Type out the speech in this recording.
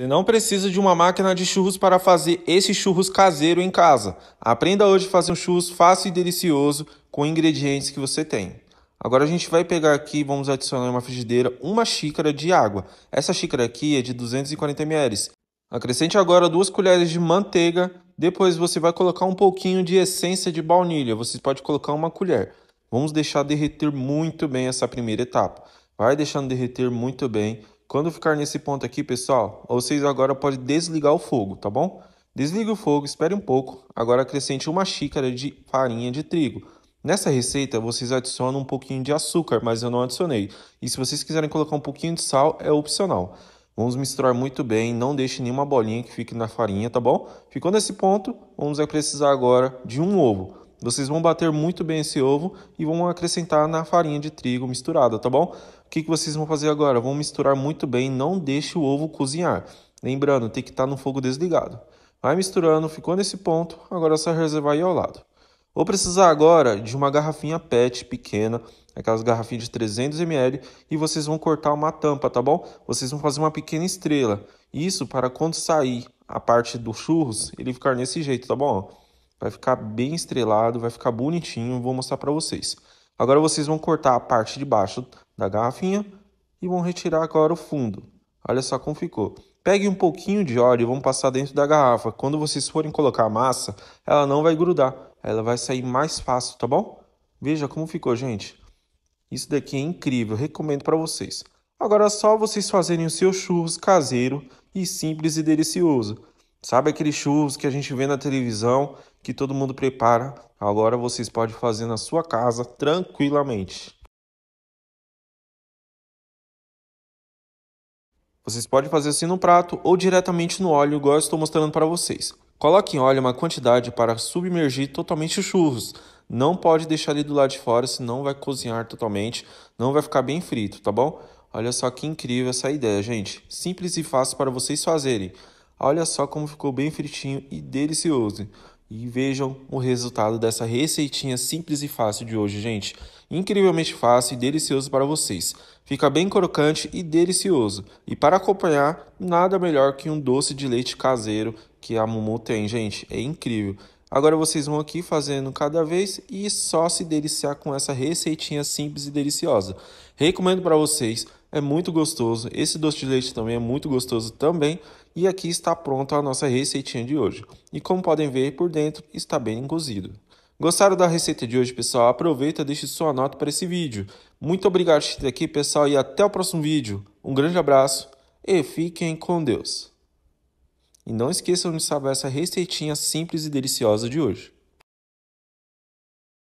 Você não precisa de uma máquina de churros para fazer esse churros caseiro em casa. Aprenda hoje a fazer um churros fácil e delicioso com ingredientes que você tem. Agora a gente vai pegar aqui e vamos adicionar em uma frigideira uma xícara de água. Essa xícara aqui é de 240 ml. Acrescente agora duas colheres de manteiga, depois você vai colocar um pouquinho de essência de baunilha, você pode colocar uma colher. Vamos deixar derreter muito bem essa primeira etapa. Vai deixando derreter muito bem quando ficar nesse ponto aqui, pessoal, vocês agora podem desligar o fogo, tá bom? Desligue o fogo, espere um pouco. Agora acrescente uma xícara de farinha de trigo. Nessa receita, vocês adicionam um pouquinho de açúcar, mas eu não adicionei. E se vocês quiserem colocar um pouquinho de sal, é opcional. Vamos misturar muito bem, não deixe nenhuma bolinha que fique na farinha, tá bom? Ficou nesse ponto, vamos é precisar agora de um ovo. Vocês vão bater muito bem esse ovo e vão acrescentar na farinha de trigo misturada, tá bom? O que, que vocês vão fazer agora? Vão misturar muito bem, não deixe o ovo cozinhar. Lembrando, tem que estar tá no fogo desligado. Vai misturando, ficou nesse ponto, agora é só reservar aí ao lado. Vou precisar agora de uma garrafinha PET pequena, aquelas garrafinhas de 300 ml, e vocês vão cortar uma tampa, tá bom? Vocês vão fazer uma pequena estrela. Isso para quando sair a parte do churros, ele ficar nesse jeito, tá bom? Vai ficar bem estrelado, vai ficar bonitinho, vou mostrar para vocês. Agora vocês vão cortar a parte de baixo da garrafinha e vão retirar agora o fundo. Olha só como ficou. Pegue um pouquinho de óleo e vão passar dentro da garrafa. Quando vocês forem colocar a massa, ela não vai grudar, ela vai sair mais fácil, tá bom? Veja como ficou, gente. Isso daqui é incrível, recomendo para vocês. Agora é só vocês fazerem o seu churros caseiro e simples e delicioso. Sabe aqueles churros que a gente vê na televisão que todo mundo prepara? Agora vocês podem fazer na sua casa tranquilamente. Vocês podem fazer assim no prato ou diretamente no óleo, igual eu estou mostrando para vocês. Coloque em óleo uma quantidade para submergir totalmente os churros. Não pode deixar ele do lado de fora, senão vai cozinhar totalmente, não vai ficar bem frito, tá bom? Olha só que incrível essa ideia, gente. Simples e fácil para vocês fazerem. Olha só como ficou bem fritinho e delicioso. E vejam o resultado dessa receitinha simples e fácil de hoje, gente. Incrivelmente fácil e delicioso para vocês. Fica bem crocante e delicioso. E para acompanhar, nada melhor que um doce de leite caseiro que a Mumu tem, gente. É incrível. Agora vocês vão aqui fazendo cada vez e só se deliciar com essa receitinha simples e deliciosa. Recomendo para vocês, é muito gostoso. Esse doce de leite também é muito gostoso também. E aqui está pronta a nossa receitinha de hoje. E como podem ver, por dentro está bem cozido. Gostaram da receita de hoje, pessoal? Aproveita, deixe sua nota para esse vídeo. Muito obrigado por estar aqui, pessoal, e até o próximo vídeo. Um grande abraço e fiquem com Deus. E não esqueçam de salvar essa receitinha simples e deliciosa de hoje.